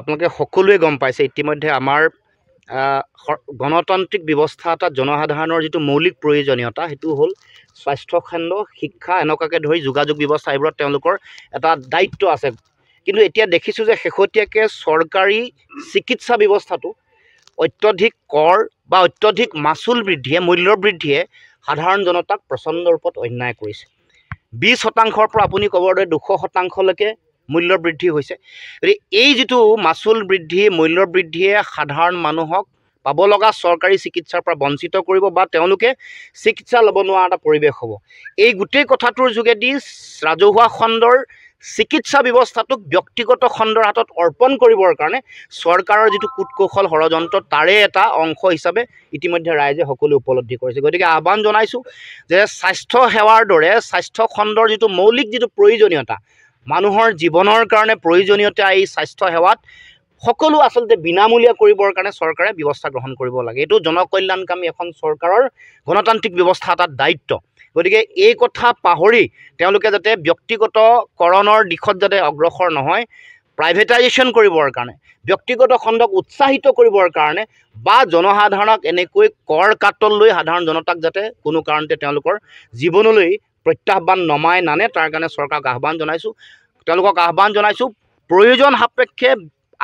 আপোনালোকে সকলোৱে গম পাইছে ইতিমধ্যে আমাৰ গণতান্ত্ৰিক ব্যৱস্থা এটা জনসাধাৰণৰ যিটো মৌলিক প্ৰয়োজনীয়তা সেইটো হ'ল স্বাস্থ্যখণ্ড শিক্ষা এনেকুৱাকে ধৰি যোগাযোগ ব্যৱস্থা এইবোৰত তেওঁলোকৰ এটা দায়িত্ব আছে কিন্তু এতিয়া দেখিছোঁ যে শেহতীয়াকৈ চৰকাৰী চিকিৎসা ব্যৱস্থাটো অত্যধিক কৰ বা অত্যধিক মাচুল বৃদ্ধিয়ে মূল্য বৃদ্ধিয়ে সাধাৰণ জনতাক প্ৰচণ্ড ৰূপত অন্যায় কৰিছে বিছ শতাংশৰ পৰা আপুনি ক'ব দৰে দুশ শতাংশলৈকে মূল্য বৃদ্ধি হৈছে গতিকে এই যিটো মাচুল বৃদ্ধি মূল্য বৃদ্ধিয়ে সাধাৰণ মানুহক পাব লগা চৰকাৰী চিকিৎসাৰ পৰা বঞ্চিত কৰিব বা তেওঁলোকে চিকিৎসা ল'ব নোৱাৰা এটা পৰিৱেশ হ'ব এই গোটেই কথাটোৰ যোগেদি ৰাজহুৱা খণ্ডৰ চিকিৎসা ব্যৱস্থাটোক ব্যক্তিগত খণ্ডৰ হাতত অৰ্পণ কৰিবৰ কাৰণে চৰকাৰৰ যিটো কুটকৌশল ষড়যন্ত্ৰ তাৰে এটা অংশ হিচাপে ইতিমধ্যে ৰাইজে সকলোৱে উপলব্ধি কৰিছে গতিকে আহ্বান জনাইছোঁ যে স্বাস্থ্য সেৱাৰ দৰে স্বাস্থ্য খণ্ডৰ যিটো মৌলিক যিটো প্ৰয়োজনীয়তা মানুহৰ জীৱনৰ কাৰণে প্ৰয়োজনীয়তা এই স্বাস্থ্যসেৱাত সকলো আচলতে বিনামূলীয়া কৰিবৰ কাৰণে চৰকাৰে ব্যৱস্থা গ্ৰহণ কৰিব লাগে এইটো জনকল্যাণকামী এখন চৰকাৰৰ গণতান্ত্ৰিক ব্যৱস্থা এটা দায়িত্ব গতিকে এই কথা পাহৰি তেওঁলোকে যাতে ব্যক্তিগতকৰণৰ দিশত যাতে অগ্ৰসৰ নহয় প্ৰাইভেটাইজেশ্যন কৰিবৰ কাৰণে ব্যক্তিগত খণ্ডক উৎসাহিত কৰিবৰ কাৰণে বা জনসাধাৰণক এনেকৈ কৰ কাটললৈ সাধাৰণ জনতাক যাতে কোনো কাৰণতে তেওঁলোকৰ জীৱনলৈ প্ৰত্যাহ্বান নমাই নানে তাৰ কাৰণে চৰকাৰক আহ্বান জনাইছোঁ তেওঁলোকক আহ্বান জনাইছোঁ প্ৰয়োজন সাপেক্ষে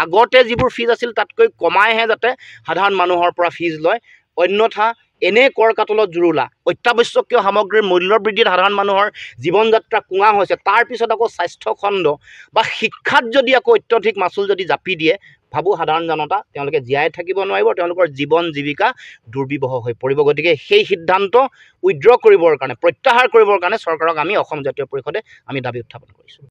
আগতে যিবোৰ ফিজ আছিল তাতকৈ কমাইহে যাতে সাধাৰণ মানুহৰ পৰা ফিজ লয় অন্যথা এনে কৰ কাতলত জুৰুলা অত্যাৱশ্যকীয় সামগ্ৰীৰ মূল্য বৃদ্ধিত সাধাৰণ মানুহৰ জীৱন যাত্ৰা কোঙা হৈছে তাৰপিছত আকৌ স্বাস্থ্যখণ্ড বা শিক্ষাত যদি আকৌ অত্যধিক মাচুল যদি জাপি দিয়ে ভাবোঁ সাধাৰণ জনতা তেওঁলোকে জীয়াই থাকিব নোৱাৰিব তেওঁলোকৰ জীৱন জীৱিকা দুৰ্বিবহ হৈ পৰিব গতিকে সেই সিদ্ধান্ত উইড্ৰ কৰিবৰ কাৰণে প্ৰত্যাহাৰ কৰিবৰ কাৰণে চৰকাৰক আমি অসম জাতীয় পৰিষদে আমি দাবী উত্থাপন কৰিছোঁ